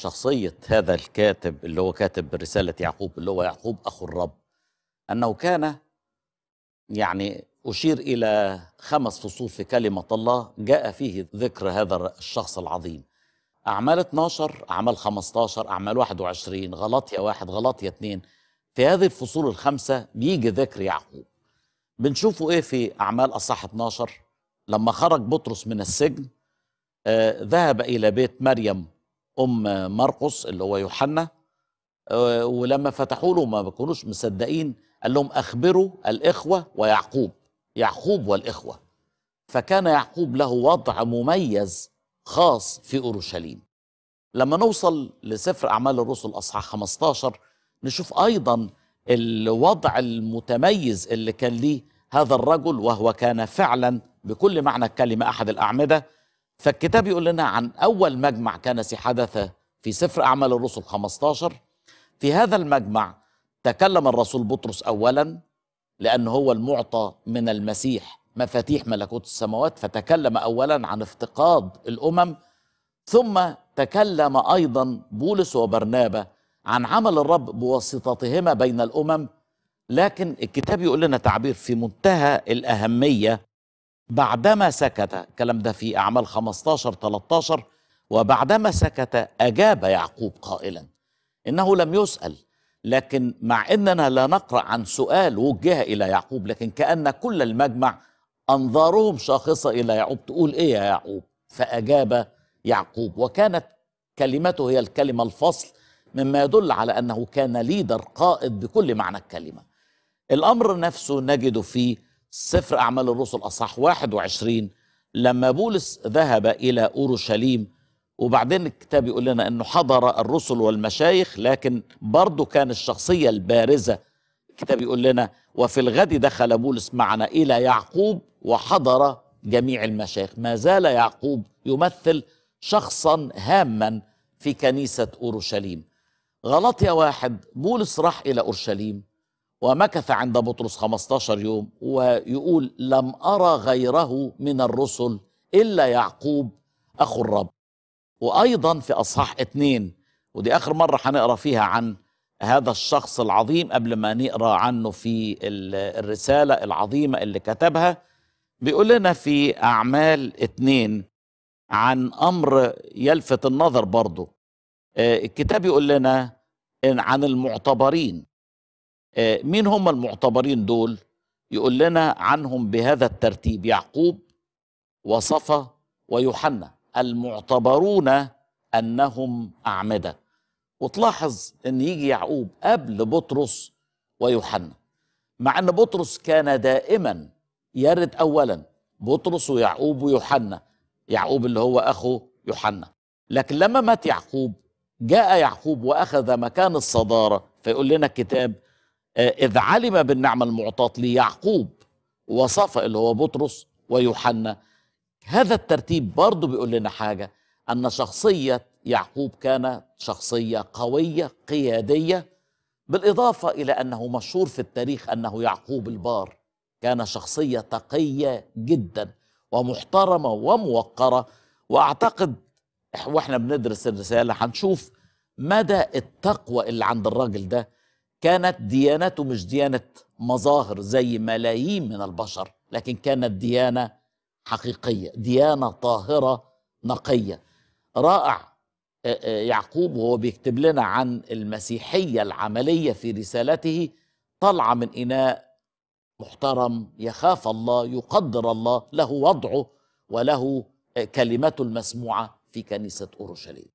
شخصية هذا الكاتب اللي هو كاتب رسالة يعقوب اللي هو يعقوب أخو الرب أنه كان يعني أشير إلى خمس فصول في كلمة الله جاء فيه ذكر هذا الشخص العظيم أعمال 12 أعمال 15 أعمال 21 غلطية واحد غلطية اتنين في هذه الفصول الخمسة بيجي ذكر يعقوب بنشوفه إيه في أعمال أصح 12 لما خرج بطرس من السجن آه ذهب إلى بيت مريم ام مرقس اللي هو يوحنا آه، ولما فتحوا له ما بيكونوش مصدقين قال لهم اخبروا الاخوه ويعقوب يعقوب والاخوه فكان يعقوب له وضع مميز خاص في اورشليم لما نوصل لسفر اعمال الرسل اصحاح 15 نشوف ايضا الوضع المتميز اللي كان ليه هذا الرجل وهو كان فعلا بكل معنى الكلمه احد الاعمده فالكتاب يقول لنا عن أول مجمع كنسي حدث في سفر أعمال الرسل 15 في هذا المجمع تكلم الرسول بطرس أولا لأن هو المعطى من المسيح مفاتيح ملكوت السماوات فتكلم أولا عن افتقاد الأمم ثم تكلم أيضا بولس وبرنابة عن عمل الرب بواسطتهما بين الأمم لكن الكتاب يقول لنا تعبير في منتهى الأهمية بعدما سكت الكلام ده في أعمال 15 13 وبعدما سكت أجاب يعقوب قائلا إنه لم يسأل لكن مع أننا لا نقرأ عن سؤال وجه إلى يعقوب لكن كأن كل المجمع أنظارهم شاخصة إلى يعقوب تقول إيه يا يعقوب فأجاب يعقوب وكانت كلمته هي الكلمة الفصل مما يدل على أنه كان ليدر قائد بكل معنى الكلمة الأمر نفسه نجد فيه سفر أعمال الرسل أصح 21 لما بولس ذهب إلى أورشليم وبعدين الكتاب يقول لنا أنه حضر الرسل والمشايخ لكن برضه كان الشخصية البارزة الكتاب يقول لنا وفي الغد دخل بولس معنا إلى يعقوب وحضر جميع المشايخ ما زال يعقوب يمثل شخصا هاما في كنيسة أورشليم غلط يا واحد بولس راح إلى أورشليم ومكث عند بطرس 15 يوم ويقول لم أرى غيره من الرسل إلا يعقوب أخو الرب وأيضا في أصحاح اتنين ودي آخر مرة هنقرأ فيها عن هذا الشخص العظيم قبل ما نقرأ عنه في الرسالة العظيمة اللي كتبها بيقول لنا في أعمال اتنين عن أمر يلفت النظر برضه آه، الكتاب يقول لنا عن المعتبرين آه، مين هم المعتبرين دول يقول لنا عنهم بهذا الترتيب يعقوب وصفا ويوحنا المعتبرون انهم اعمده وتلاحظ ان يجي يعقوب قبل بطرس ويوحنا مع ان بطرس كان دائما يرد اولا بطرس ويعقوب ويوحنا يعقوب اللي هو اخو يوحنا لكن لما مات يعقوب جاء يعقوب واخذ مكان الصداره فيقول لنا الكتاب آه، إذ علم بالنعمة المعطاة ليعقوب وصفا اللي هو بطرس ويوحنا هذا الترتيب برضه بيقول لنا حاجة أن شخصية يعقوب كانت شخصية قوية قيادية بالإضافة إلى أنه مشهور في التاريخ أنه يعقوب البار كان شخصية تقية جدا ومحترمة وموقرة وأعتقد وإحنا بندرس الرسالة هنشوف مدى التقوى اللي عند الراجل ده كانت ديانته مش ديانة مظاهر زي ملايين من البشر لكن كانت ديانة حقيقية ديانة طاهرة نقية رائع آه، آه، يعقوب وهو بيكتب لنا عن المسيحية العملية في رسالته طالعة من إناء محترم يخاف الله يقدر الله له وضعه وله آه، كلمته المسموعة في كنيسة أورشليم